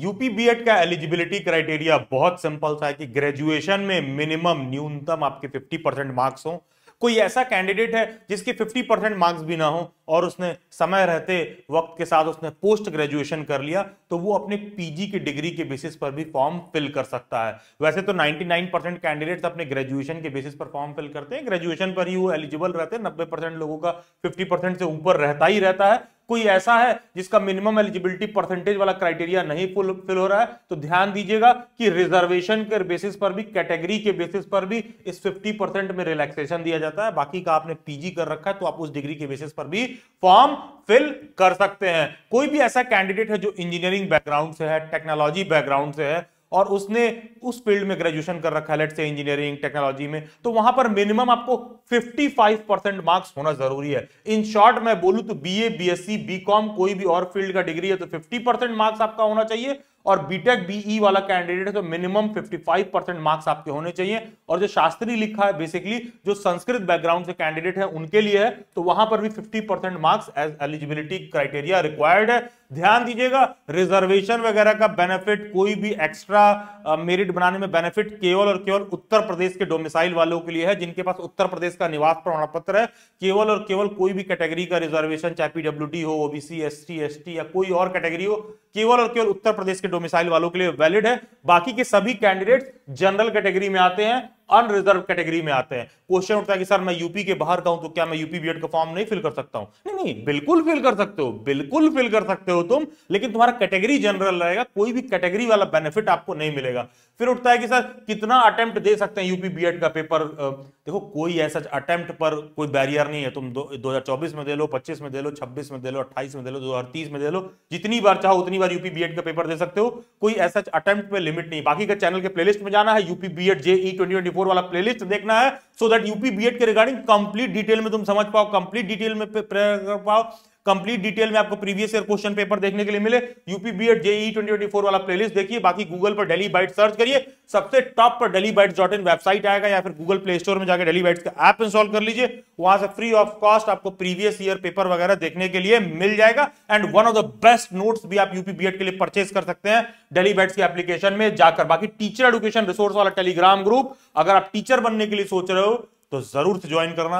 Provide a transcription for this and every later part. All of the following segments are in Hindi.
यूपी बीएड का एलिजिबिलिटी क्राइटेरिया बहुत सिंपल सा है कि ग्रेजुएशन में मिनिमम न्यूनतम आपके 50 परसेंट मार्क्स हो कोई ऐसा कैंडिडेट है जिसके 50 परसेंट मार्क्स भी ना हो और उसने समय रहते वक्त के साथ उसने पोस्ट ग्रेजुएशन कर लिया तो वो अपने पीजी की डिग्री के बेसिस पर भी फॉर्म फिल कर सकता है वैसे तो 99 परसेंट कैंडिडेट अपने ग्रेजुएशन के बेसिस पर फॉर्म फिल करते हैं ग्रेजुएशन पर ही वो एलिजिबल रहते हैं नब्बे परसेंट लोगों का फिफ्टी परसेंट से ऊपर रहता ही रहता है कोई ऐसा है जिसका मिनिमम एलिजिबिलिटी परसेंटेज वाला क्राइटेरिया नहीं फुल फिल हो रहा है तो ध्यान दीजिएगा कि रिजर्वेशन के बेसिस पर भी कैटेगरी के बेसिस पर भी इस 50 परसेंट में रिलैक्सेशन दिया जाता है बाकी का आपने पीजी कर रखा है तो आप उस डिग्री के बेसिस पर भी फॉर्म फिल कर सकते हैं कोई भी ऐसा कैंडिडेट है जो इंजीनियरिंग बैकग्राउंड से है टेक्नोलॉजी बैकग्राउंड से है और उसने उस फील्ड में ग्रेजुएशन कर रखा है लेट से इंजीनियरिंग टेक्नोलॉजी में तो वहां पर मिनिमम आपको 55 परसेंट मार्क्स होना जरूरी है इन शॉर्ट मैं बोलूं तो बीए बीएससी बीकॉम कोई भी और फील्ड का डिग्री है तो 50 परसेंट मार्क्स आपका होना चाहिए और बीटेक बीई e वाला कैंडिडेट है तो मिनिमम 55 परसेंट मार्क्स आपके होने चाहिए और जो शास्त्री लिखा है बेसिकली जो संस्कृत बैकग्राउंड से कैंडिडेट है उनके लिए है तो वहां पर भी 50 percent marks as eligibility criteria required है ध्यान दीजिएगा रिजर्वेशन वगैरह का बेनिफिट कोई भी एक्स्ट्रा मेरिट बनाने में बेनिफिट केवल और केवल उत्तर प्रदेश के डोमिसाइल वालों के लिए है जिनके पास उत्तर प्रदेश का निवास प्रमाण पत्र है केवल और केवल कोई भी कैटेगरी का रिजर्वेशन चाहे पीडब्ल्यू हो ओबीसी एस टी या कोई और कैटेगरी हो केवल और केवल उत्तर प्रदेश के डोमिसाइल वालों के लिए वैलिड है बाकी के सभी कैंडिडेट जनरल कैटेगरी में आते हैं अनरिजर्व कैटेगरी में आते हैं क्वेश्चन उठता है कि सर मैं यूपी के बाहर का हूं तो क्या मैं यूपी बीएड का फॉर्म नहीं फिल कर सकता हूं नहीं नहीं बिल्कुल फिल कर सकते हो बिल्कुल फिल कर सकते हो तुम लेकिन तुम्हारा कैटेगरी जनरल रहेगा कोई भी कैटेगरी वाला बेनिफिट आपको नहीं मिलेगा फिर उठता है कि सर कितना अटेम्प्ट दे सकते हैं यूपी बीएड का पेपर देखो कोई ऐसा अटेम्प्ट पर कोई बैरियर नहीं है तुम दो, में दे लो पच्चीस में दे लो छब्बीस में दे लो अट्ठाईस में दे लो दो में दे लो जितनी बार चाहो उतनी बार यूपी बीएड का पेपर दे सकते हो कोई ऐसा अटेम्प्ट में लिमिट नहीं बाकी का चैनल के प्लेलिस्ट में जाना है UP BEd JE twenty four वाला प्लेलिस्ट देखना है सो दैट यूपी बीएड के रिगार्डिंग कंप्लीट डिटेल में तुम समझ पाओ कंप्लीट डिटेल में प्रेयर कर पाओ कंप्लीट डिटेल में आपको प्रीवियस ईयर क्वेश्चन पेपर देखने के लिए मिले UP BEd JE twenty वाला प्लेलिस्ट देखिए बाकी गूगल पर डेली बाइट सर्च करिए सबसे टॉप पर Daily Bite dot in website आएगा या फिर गूगल प्ले स्टोर में जाकर डेली बाइट का ऐप इंस्टॉल कर लीजिए वहां से फ्री ऑफ कॉस्ट आपको प्रीवियस ईयर पेपर वगैरह देखने के लिए मिल जाएगा and one of the best notes भी आप यूपी बी के लिए परचेज कर सकते हैं डेली बाइट की एप्लीकेशन में जाकर बाकी टीचर एडुकेशन रिसोर्स वाला टेलीग्राम ग्रुप अगर आप टीचर बनने के लिए सोच रहे हो तो जरूर से ज्वाइन करना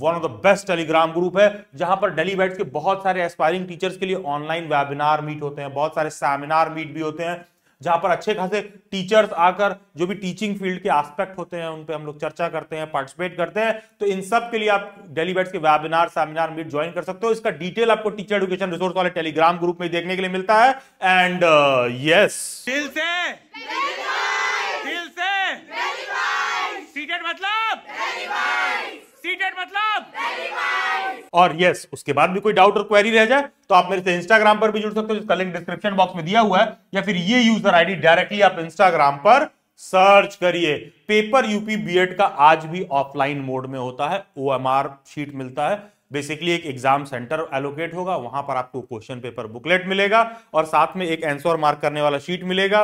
one of the best Telegram group है जहां पर डेली बैट्स के बहुत सारे एस्पायरिंग टीचर्स के लिए ऑनलाइन वेबिनार मीट होते हैं बहुत सारे सेमिनार मीट भी होते हैं जहां पर अच्छे खासे टीचर्स आकर जो भी टीचिंग फील्ड के एस्पेक्ट होते हैं उन पर हम लोग चर्चा करते हैं पार्टिसिपेट करते हैं तो इन सब के लिए आप डेली बैट्स के वेबिनार सेमिनार मीट ज्वाइन कर सकते हो इसका डिटेल आपको टीचर एडुकेशन रिसोर्स वाले टेलीग्राम ग्रुप में देखने के लिए मिलता है and yes uh, yes. Seated मतलब और यस yes, उसके बाद भी कोई डाउट और क्वेरी रह जाए तो आप मेरे से इंस्टाग्राम पर भी जुड़ सकते हो जिसका लिंक डिस्क्रिप्शन बॉक्स में दिया हुआ है या फिर ये यूजर आईडी डायरेक्टली आप इंस्टाग्राम पर सर्च करिए पेपर यूपी बीएड का आज भी ऑफलाइन मोड में होता है ओ शीट मिलता है बेसिकली एक एग्जाम सेंटर एलोकेट होगा वहां पर आपको क्वेश्चन पेपर बुकलेट मिलेगा और साथ में एक आंसर मार्क करने वाला शीट मिलेगा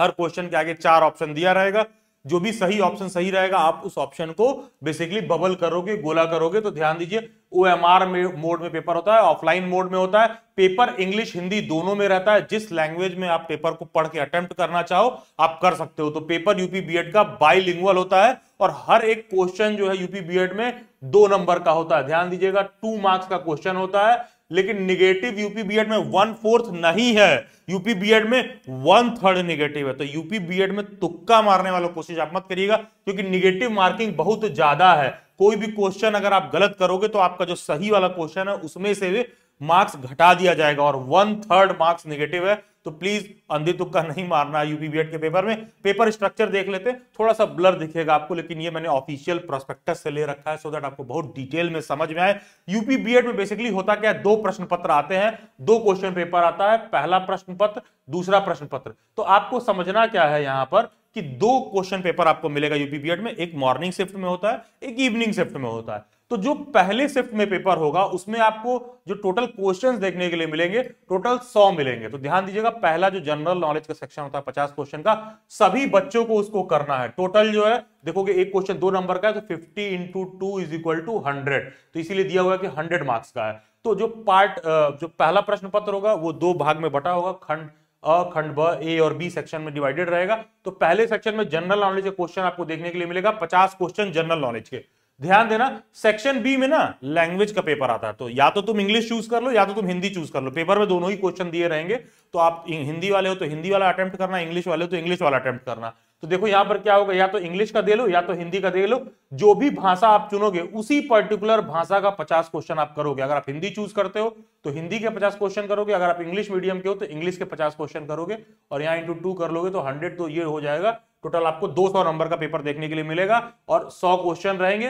हर क्वेश्चन के आगे चार ऑप्शन दिया रहेगा जो भी सही ऑप्शन सही रहेगा आप उस ऑप्शन को बेसिकली बबल करोगे गोला करोगे तो ध्यान दीजिए ओ एम आर में मोड में पेपर होता है ऑफलाइन मोड में होता है पेपर इंग्लिश हिंदी दोनों में रहता है जिस लैंग्वेज में आप पेपर को पढ़ के अटेम्प्ट करना चाहो आप कर सकते हो तो पेपर यूपी बीएड का बाई होता है और हर एक क्वेश्चन जो है यूपी बीएड में दो नंबर का होता है ध्यान दीजिएगा टू मार्क्स का क्वेश्चन होता है लेकिन निगेटिव यूपी बीएड में वन फोर्थ नहीं है यूपी बीएड में वन थर्ड निगेटिव है तो यूपी बीएड में तुक्का मारने वाला कोशिश आप मत करिएगा क्योंकि निगेटिव मार्किंग बहुत ज्यादा है कोई भी क्वेश्चन अगर आप गलत करोगे तो आपका जो सही वाला क्वेश्चन है उसमें से मार्क्स घटा दिया जाएगा और वन थर्ड मार्क्स निगेटिव है तो प्लीज अंधी तुक्का नहीं मारना यूपी बी के पेपर में पेपर स्ट्रक्चर देख लेते थोड़ा सा ब्लर दिखेगा आपको लेकिन ये मैंने ऑफिशियल प्रोस्पेक्टस से ले रखा है सो so दैट आपको बहुत डिटेल में समझ में आए यूपी बी में बेसिकली होता क्या है दो प्रश्न पत्र आते हैं दो क्वेश्चन पेपर आता है पहला प्रश्न पत्र दूसरा प्रश्न पत्र तो आपको समझना क्या है यहाँ पर कि दो क्वेश्चन पेपर आपको मिलेगा यूपी बी में एक मॉर्निंग शिफ्ट में होता है एक इवनिंग शिफ्ट में होता है तो जो पहले शिफ्ट में पेपर होगा उसमें आपको जो टोटल क्वेश्चंस देखने के लिए मिलेंगे टोटल 100 मिलेंगे तो ध्यान दीजिएगा पहला जो जनरल नॉलेज का सेक्शन होता है 50 क्वेश्चन का सभी बच्चों को उसको करना है टोटल जो है देखोगे एक क्वेश्चन दो नंबर का है तो 50 into two is equal to hundred तो इसीलिए दिया हुआ है कि हंड्रेड मार्क्स का है तो जो पार्ट जो पहला प्रश्न पत्र होगा वो दो भाग में बटा होगा खंड अ खंड ब ए और बी सेक्शन में डिवाइडेड रहेगा तो पहले सेक्शन में जनरल नॉलेज के क्वेश्चन आपको देखने के लिए मिलेगा पचास क्वेश्चन जनरल नॉलेज के ध्यान देना सेक्शन बी में ना लैंग्वेज का पेपर आता है तो या तो तुम इंग्लिश चूज कर लो या तो तुम हिंदी चूज कर लो पेपर में दोनों ही क्वेश्चन दिए रहेंगे तो आप हिंदी वाले हो तो हिंदी वाला अटेम्प्ट करना इंग्लिश वाले हो तो इंग्लिश वाला अटेम्प्ट करना तो देखो यहां पर क्या होगा या तो इंग्लिश का दे लो या तो हिंदी का दे लो जो भी भाषा आप चुनोगे उसी पर्टिकुलर भाषा का पचास क्वेश्चन आप करोगे अगर आप हिंदी चूज करते हो तो हिंदी के पचास क्वेश्चन करोगे अगर आप इंग्लिश मीडियम के हो तो इंग्लिश के पचास क्वेश्चन करोगे और यहाँ इंटू टू कर लोगे तो हंड्रेड तो ये हो जाएगा टोटल आपको 200 नंबर का पेपर देखने के लिए मिलेगा और 100 क्वेश्चन रहेंगे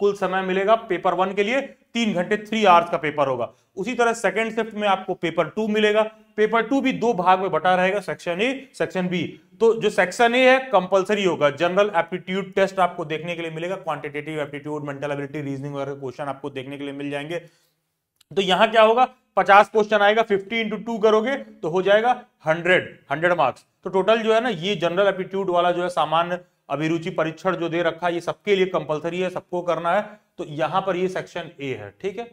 कुल समय मिलेगा पेपर वन के लिए तीन घंटे थ्री आवर्स का पेपर होगा उसी तरह सेकंड शिफ्ट में आपको पेपर टू मिलेगा पेपर टू भी दो भाग में बटा रहेगा सेक्शन ए सेक्शन बी तो जो सेक्शन ए है कंपलसरी होगा जनरल एप्टीट्यूड टेस्ट आपको देखने के लिए मिलेगा quantitative aptitude mental ability reasoning वगैरह क्वेश्चन आपको देखने के लिए मिल जाएंगे तो यहां क्या होगा 50 क्वेश्चन आएगा 50 इंटू टू करोगे तो हो जाएगा 100 100 मार्क्स तो टोटल जो है ना ये जनरल एप्टीट्यूड वाला जो है सामान्य अभिरुचि परीक्षण जो दे रखा है ये सबके लिए कंपलसरी है सबको करना है तो यहाँ पर ये सेक्शन ए है ठीक है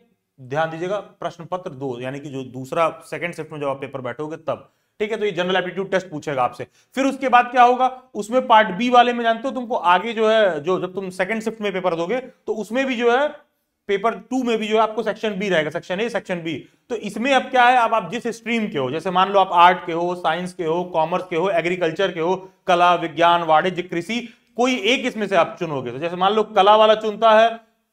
ध्यान दीजिएगा प्रश्न पत्र दो यानी कि जो दूसरा सेकंड शिफ्ट में जब आप पेपर बैठोगे तब ठीक है तो ये जनरल एप्टीट्यूड टेस्ट पूछेगा आपसे फिर उसके बाद क्या होगा उसमें पार्ट बी वाले में जानते हो तुमको आगे जो है जो जब तुम सेकंड शिफ्ट में पेपर दोगे तो उसमें भी जो है पेपर टू में भी जो है आपको सेक्शन बी रहेगा सेक्शन ए सेक्शन बी तो इसमें अब क्या है अब आप जिस स्ट्रीम के हो जैसे मान लो आप आर्ट के हो साइंस के हो कॉमर्स के हो एग्रीकल्चर के हो कला विज्ञान वाणिज्य कृषि कोई एक इसमें से आप चुनोगे तो जैसे मान लो कला वाला चुनता है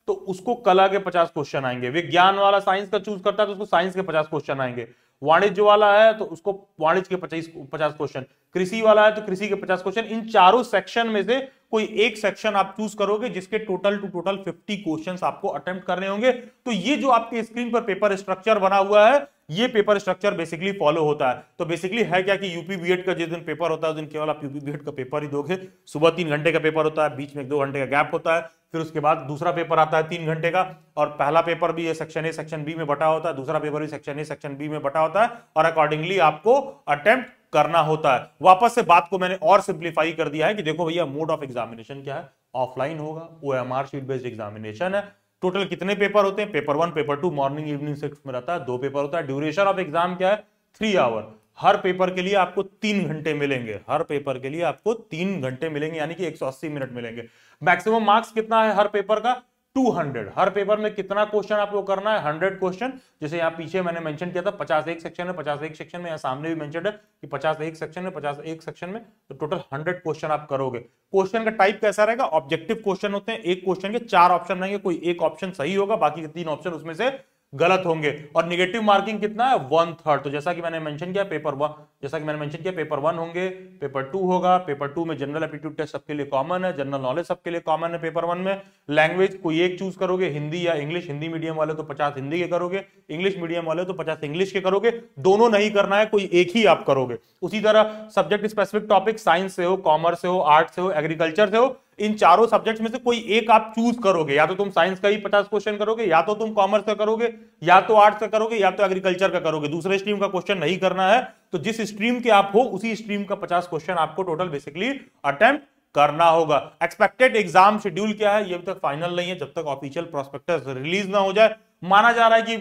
तो उसको कला के पचास क्वेश्चन आएंगे विज्ञान वाला साइंस का चूज करता है तो उसको साइंस के पचास क्वेश्चन आएंगे वाणिज्य वाला है तो उसको वाणिज्य के पचास पचास क्वेश्चन कृषि वाला है तो कृषि के पचास क्वेश्चन इन चारों सेक्शन में से कोई एक सेक्शन आप चूज करोगे जिसके टोटल टू टोटल 50 क्वेश्चंस आपको अटेम्प्ट करने होंगे तो ये जो आपके स्क्रीन पर पेपर स्ट्रक्चर बना हुआ है ये पेपर स्ट्रक्चर बेसिकली फॉलो होता है तो बेसिकली है क्या कि यूपी बीएड का जिस दिन पेपर होता है उस दिन केवल आप यूपी बीएड का पेपर ही दोगे सुबह तीन घंटे का पेपर होता है बीच में एक दो घंटे का गैप होता है फिर उसके बाद दूसरा पेपर आता है तीन घंटे का और पहला पेपर भी ये सेक्शन ए सेक्शन बी में बटा होता है दूसरा पेपर भी सेक्शन ए सेक्शन बी में बटा होता है और अकॉर्डिंगली आपको अटेम्प्ट करना होता है वापस से बात को मैंने और सिंप्लीफाई कर दिया है कि देखो भैया मोड ऑफ एग्जामिनेशन क्या है ऑफलाइन होगा O M R sheet based examination है टोटल कितने पेपर होते हैं paper one paper two morning evening six में रहता है दो पेपर होता है ड्यूरेशन ऑफ एग्जाम क्या है थ्री आवर हर पेपर के लिए आपको तीन घंटे मिलेंगे हर पेपर के लिए आपको तीन घंटे मिलेंगे यानी कि 180 मिनट मिलेंगे मैक्सिमम मार्क्स कितना है हर पेपर का 200 हर पेपर में कितना क्वेश्चन आप लोग करना है 100 क्वेश्चन जैसे यहाँ पीछे मैंने मेंशन किया था 50 एक सेक्शन में 50 एक सेक्शन में यहाँ सामने भी मेंशन है कि 50 एक सेक्शन में 50 एक सेक्शन में तो टोटल 100 क्वेश्चन आप करोगे क्वेश्चन का टाइप कैसा रहेगा ऑब्जेक्टिव क्वेश्चन होते हैं एक क्वेश्चन के चार ऑप्शन रहेंगे कोई एक ऑप्शन सही होगा बाकी तीन ऑप्शन उसमें से गलत होंगे और निगेटिव मार्किंग कितना है वन थर्ड तो जैसा कि मैंने मेंशन किया पेपर वन जैसा कि मैंने मेंशन किया पेपर वन होंगे पेपर टू होगा पेपर टू में जनरल एप्टीट्यूड टेस्ट सबके लिए कॉमन है जनरल नॉलेज सबके लिए कॉमन है पेपर वन में लैंग्वेज कोई एक चूज करोगे हिंदी या इंग्लिश हिंदी मीडियम वाले तो पचास हिंदी के करोगे इंग्लिश मीडियम वाले तो पचास इंग्लिश के करोगे दोनों नहीं करना है कोई एक ही आप करोगे उसी तरह सब्जेक्ट स्पेसिफिक टॉपिक साइंस से हो कॉमर्स से हो आर्ट से हो एग्रीकल्चर से हो इन चारों सब्जेक्ट्स में से कोई एक आप चूज करोगे या तो तुम साइंस का ही पचास क्वेश्चन करोगे या तो तुम कॉमर्स का करोगे या तो आर्ट्स का करोगे या तो एग्रीकल्चर का करोगे दूसरे स्ट्रीम का क्वेश्चन नहीं करना है तो जिस स्ट्रीम के आप हो उसी स्ट्रीम का पचास क्वेश्चन आपको टोटल बेसिकली अटेम्प्ट करना होगा एक्सपेक्टेड एग्जाम शेड्यूल क्या है ये अभी तक फाइनल नहीं है जब तक ऑफिशियल प्रोस्पेक्टस रिलीज ना हो जाए माना जा रहा है कि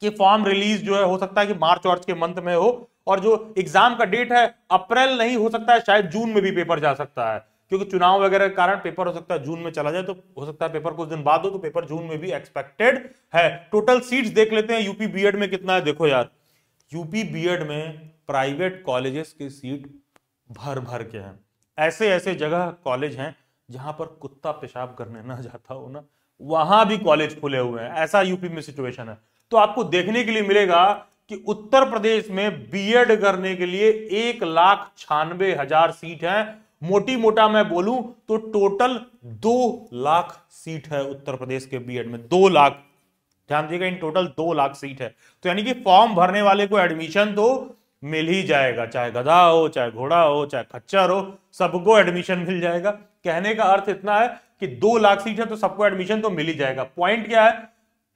कि फॉर्म रिलीज जो है हो सकता है कि मार्च वार्च के मंथ में हो और जो एग्जाम का डेट है अप्रैल नहीं हो सकता है शायद जून में भी पेपर जा सकता है क्योंकि चुनाव वगैरह के कारण पेपर हो सकता है जून में चला जाए तो हो सकता है पेपर कुछ दिन बाद हो तो पेपर जून में भी एक्सपेक्टेड है टोटल सीट्स देख लेते हैं यूपी बीएड में कितना है देखो यार यूपी बीएड में प्राइवेट कॉलेजेस की सीट भर भर के हैं ऐसे ऐसे जगह कॉलेज हैं जहां पर कुत्ता पेशाब करने ना जाता हो ना वहां भी कॉलेज खुले हुए हैं ऐसा यूपी में सिचुएशन है तो आपको देखने के लिए मिलेगा कि उत्तर प्रदेश में बीएड करने के लिए एक लाख छियानवे हजार सीट हैं मोटी मोटा मैं बोलूं तो टोटल दो लाख सीट है उत्तर प्रदेश के बीएड में दो लाख ध्यान दीजिएगा इन टोटल दो लाख सीट है तो यानी कि फॉर्म भरने वाले को एडमिशन तो मिल ही जाएगा चाहे गधा हो चाहे घोड़ा हो चाहे खच्चर हो सबको एडमिशन मिल जाएगा कहने का अर्थ इतना है कि दो लाख सीट है तो सबको एडमिशन तो मिल ही जाएगा पॉइंट क्या है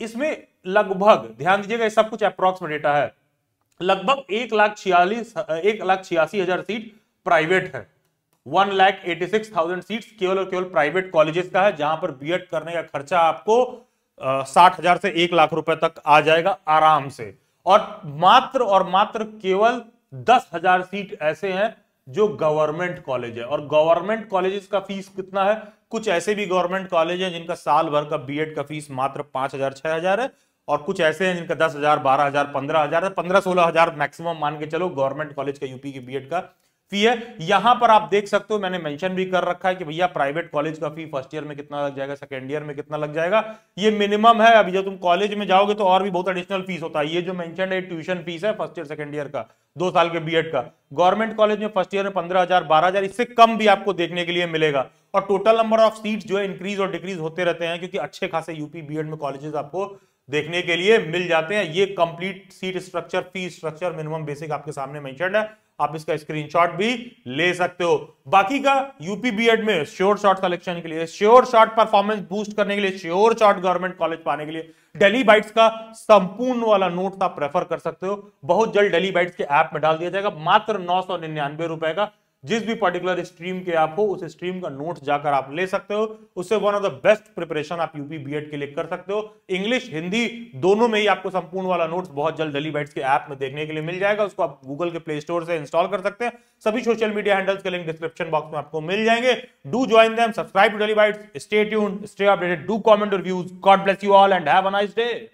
इसमें लगभग ध्यान दीजिएगा सब कुछ अप्रोक्स में डेटा है लगभग एक लाख छियालीस एक लाख छियासी हजार सीट प्राइवेट है one lakh eighty six thousand seat केवल और केवल प्राइवेट कॉलेजेस का है जहां पर बीएड करने का खर्चा आपको साठ हजार से एक लाख रुपए तक आ जाएगा आराम से और मात्र और मात्र केवल दस हजार सीट ऐसे हैं जो गवर्नमेंट कॉलेज है और गवर्नमेंट कॉलेजेस का फीस कितना है कुछ ऐसे भी गवर्नमेंट कॉलेज हैं जिनका साल भर का बीएड का फीस मात्र पांच हजार छह हजार है और कुछ ऐसे हैं जिनका दस हजार बारह हजार पंद्रह हजार पंद्रह सोलह हजार मैक्सिमम मान के चलो गवर्नमेंट कॉलेज का यूपी के बीएड का फी है यहां पर आप देख सकते हो मैंने मेंशन भी कर रखा है कि भैया प्राइवेट कॉलेज का फी फर्स्ट ईयर में कितना लग जाएगा सेकेंड ईयर में कितना लग जाएगा ये मिनिमम है अभी जब तुम कॉलेज में जाओगे तो और भी बहुत एडिशनल फीस होता है ये जो मेंशन है ट्यूशन फीस है फर्स्ट ईयर सेकेंड ईयर का दो साल के बी का गवर्नमेंट कॉलेज में फर्स्ट ईयर में पंद्रह हजार बारह हजार इससे कम भी आपको देखने के लिए मिलेगा और टोटल नंबर ऑफ सीट्स जो है इंक्रीज और डिक्रीज होते रहते हैं क्योंकि अच्छे खासे यूपी बीएड में कॉलेजेस आपको देखने के लिए मिल जाते हैं ये complete seat structure fee structure minimum basic आपके सामने मेंशन है आप इसका स्क्रीनशॉट भी ले सकते हो बाकी का यूपी बीएड में श्योर शॉट कलेक्शन के लिए श्योर शॉट परफॉर्मेंस बूस्ट करने के लिए श्योर शॉट गवर्नमेंट कॉलेज पाने के लिए डेली बाइट्स का संपूर्ण वाला नोट आप प्रेफर कर सकते हो बहुत जल्द डेली बाइट्स के ऐप में डाल दिया जाएगा मात्र नौ सौ निन्यानवे रुपए का जिस भी पर्टिकुलर स्ट्रीम के आप हो उस स्ट्रीम का नोट जाकर आप ले सकते हो उससे one of the best preparation आप यूपी बीएड के लिए कर सकते हो इंग्लिश हिंदी दोनों में ही आपको संपूर्ण वाला नोट्स बहुत जल्द डेली बाइट्स के ऐप में देखने के लिए मिल जाएगा उसको आप गूगल के प्ले स्टोर से इंस्टॉल कर सकते हैं सभी सोशल मीडिया हैंडल्स के लिंक डिस्क्रिप्शन बॉक्स में आपको मिल जाएंगे do join them subscribe to daily byte stay stay updated do comment reviews views God bless you all and have a nice day